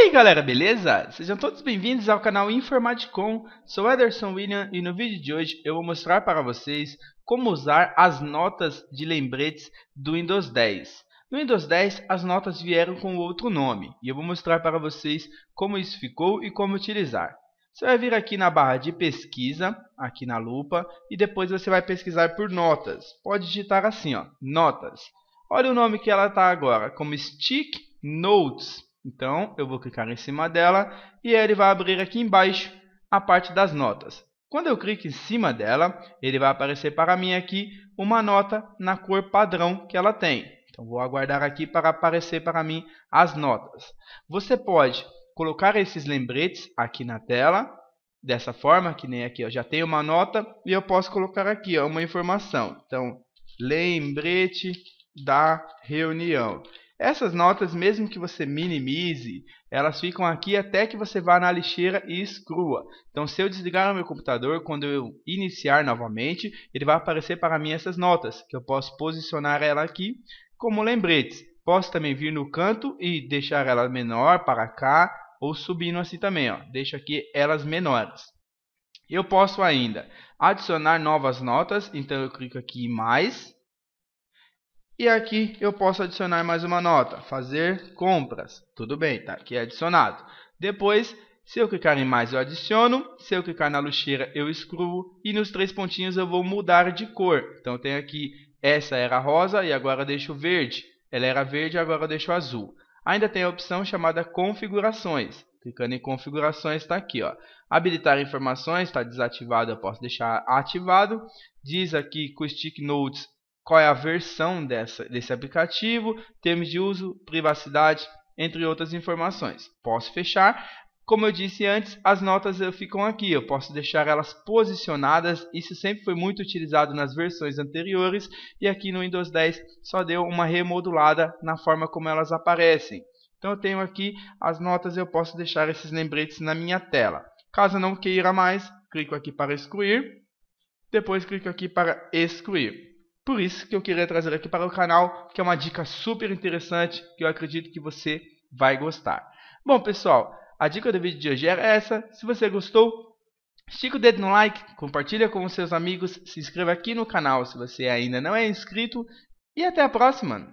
E aí galera, beleza? Sejam todos bem-vindos ao canal Informaticom, sou Ederson William e no vídeo de hoje eu vou mostrar para vocês como usar as notas de lembretes do Windows 10. No Windows 10 as notas vieram com outro nome e eu vou mostrar para vocês como isso ficou e como utilizar. Você vai vir aqui na barra de pesquisa, aqui na lupa, e depois você vai pesquisar por notas. Pode digitar assim, ó, notas. Olha o nome que ela está agora, como Stick Notes. Então, eu vou clicar em cima dela e ele vai abrir aqui embaixo a parte das notas. Quando eu clico em cima dela, ele vai aparecer para mim aqui uma nota na cor padrão que ela tem. Então, vou aguardar aqui para aparecer para mim as notas. Você pode colocar esses lembretes aqui na tela, dessa forma, que nem aqui, ó, já tem uma nota e eu posso colocar aqui ó, uma informação. Então, lembrete da reunião. Essas notas, mesmo que você minimize, elas ficam aqui até que você vá na lixeira e escrua. Então, se eu desligar o meu computador, quando eu iniciar novamente, ele vai aparecer para mim essas notas, que eu posso posicionar ela aqui como lembretes. Posso também vir no canto e deixar ela menor para cá, ou subindo assim também, ó. deixo aqui elas menores. Eu posso ainda adicionar novas notas, então eu clico aqui em mais, e aqui eu posso adicionar mais uma nota, fazer compras. Tudo bem, está aqui adicionado. Depois, se eu clicar em mais eu adiciono, se eu clicar na luxeira eu excluo e nos três pontinhos eu vou mudar de cor. Então tem aqui, essa era rosa e agora deixo verde. Ela era verde e agora deixo azul. Ainda tem a opção chamada configurações. Clicando em configurações está aqui. Ó. Habilitar informações está desativado, eu posso deixar ativado. Diz aqui que o Stick Notes qual é a versão dessa, desse aplicativo, termos de uso, privacidade, entre outras informações. Posso fechar. Como eu disse antes, as notas eh, ficam aqui, eu posso deixar elas posicionadas, isso sempre foi muito utilizado nas versões anteriores, e aqui no Windows 10 só deu uma remodulada na forma como elas aparecem. Então eu tenho aqui as notas, eu posso deixar esses lembretes na minha tela. Caso não queira mais, clico aqui para excluir, depois clico aqui para excluir. Por isso que eu queria trazer aqui para o canal, que é uma dica super interessante, que eu acredito que você vai gostar. Bom, pessoal, a dica do vídeo de hoje era essa. Se você gostou, estica o dedo no like, compartilha com seus amigos, se inscreva aqui no canal se você ainda não é inscrito e até a próxima!